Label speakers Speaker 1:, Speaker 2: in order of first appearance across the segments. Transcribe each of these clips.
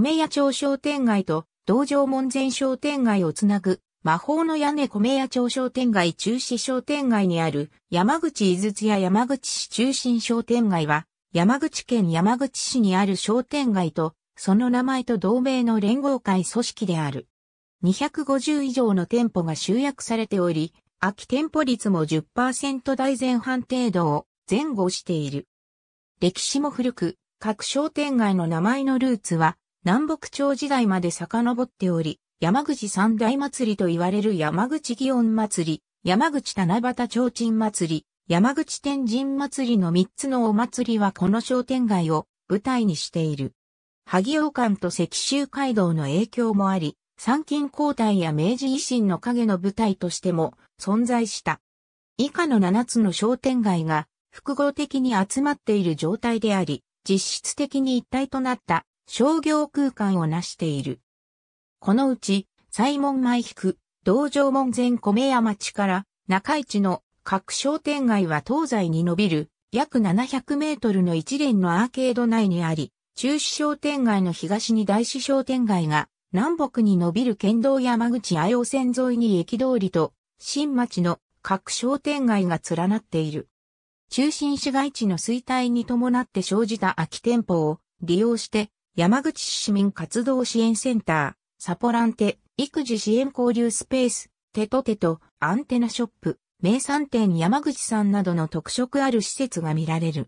Speaker 1: 米屋町商店街と道場門前商店街をつなぐ魔法の屋根米屋町商店街中止商店街にある山口井筒や山口市中心商店街は山口県山口市にある商店街とその名前と同盟の連合会組織である。250以上の店舗が集約されており、空き店舗率も10%台前半程度を前後している。歴史も古く、各商店街の名前のルーツは南北朝時代まで遡っており、山口三大祭りと言われる山口祇園祭り、山口七夕提灯祭り、山口天神祭りの三つのお祭りはこの商店街を舞台にしている。萩尾館と石州街道の影響もあり、参勤交代や明治維新の影の舞台としても存在した。以下の七つの商店街が複合的に集まっている状態であり、実質的に一体となった商業空間を成している。このうち、西門前引道場門前米屋町から中市の各商店街は東西に伸びる約700メートルの一連のアーケード内にあり、中市商店街の東に大市商店街が南北に伸びる県道山口愛用線沿いに駅通りと新町の各商店街が連なっている。中心市街地の衰退に伴って生じた空き店舗を利用して山口市市民活動支援センター、サポランテ、育児支援交流スペース、テトテト、アンテナショップ、名産店山口さんなどの特色ある施設が見られる。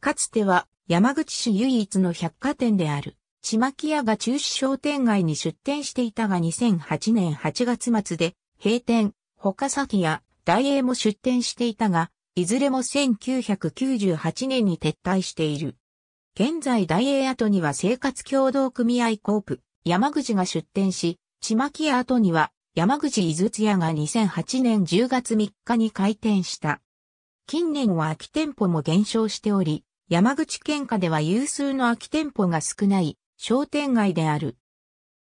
Speaker 1: かつては山口市唯一の百貨店である、ちまき屋が中止商店街に出店していたが2008年8月末で閉店、他先や大英も出店していたが、いずれも1998年に撤退している。現在大英跡には生活協同組合コープ、山口が出展し、ちまき跡には山口井筒屋が2008年10月3日に開店した。近年は空き店舗も減少しており、山口県下では有数の空き店舗が少ない商店街である。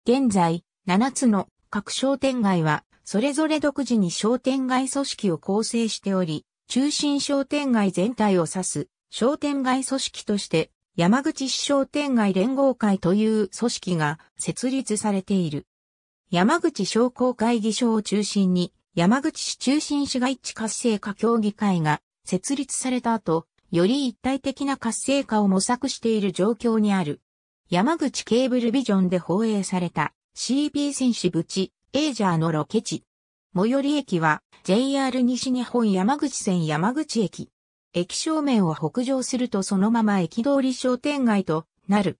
Speaker 1: 現在、7つの各商店街は、それぞれ独自に商店街組織を構成しており、中心商店街全体を指す商店街組織として山口市商店街連合会という組織が設立されている。山口商工会議所を中心に、山口市中心市街地活性化協議会が設立された後、より一体的な活性化を模索している状況にある。山口ケーブルビジョンで放映された CB 戦士ブチ、エイジャーのロケ地。最寄り駅は JR 西日本山口線山口駅。駅正面を北上するとそのまま駅通り商店街となる。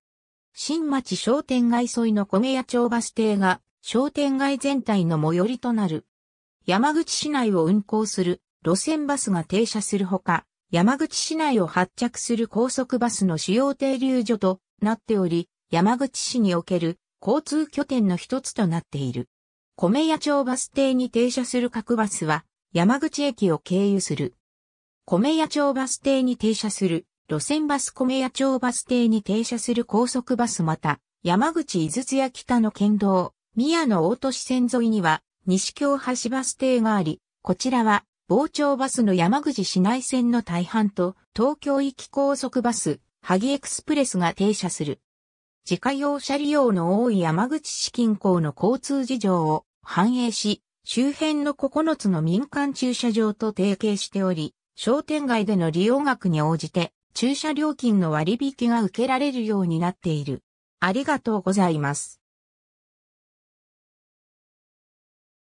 Speaker 1: 新町商店街沿いの米屋町バス停が商店街全体の最寄りとなる。山口市内を運行する路線バスが停車するほか、山口市内を発着する高速バスの主要停留所となっており、山口市における交通拠点の一つとなっている。米屋町バス停に停車する各バスは山口駅を経由する。米屋町バス停に停車する、路線バス米屋町バス停に停車する高速バスまた、山口井筒や北の県道、宮野大都市線沿いには、西京橋バス停があり、こちらは、傍聴バスの山口市内線の大半と、東京行き高速バス、萩エクスプレスが停車する。自家用車利用の多い山口市近郊の交通事情を反映し、周辺の9つの民間駐車場と提携しており、商店街での利用額に応じて駐車料金の割引が受けられるようになっている。ありがとうございます。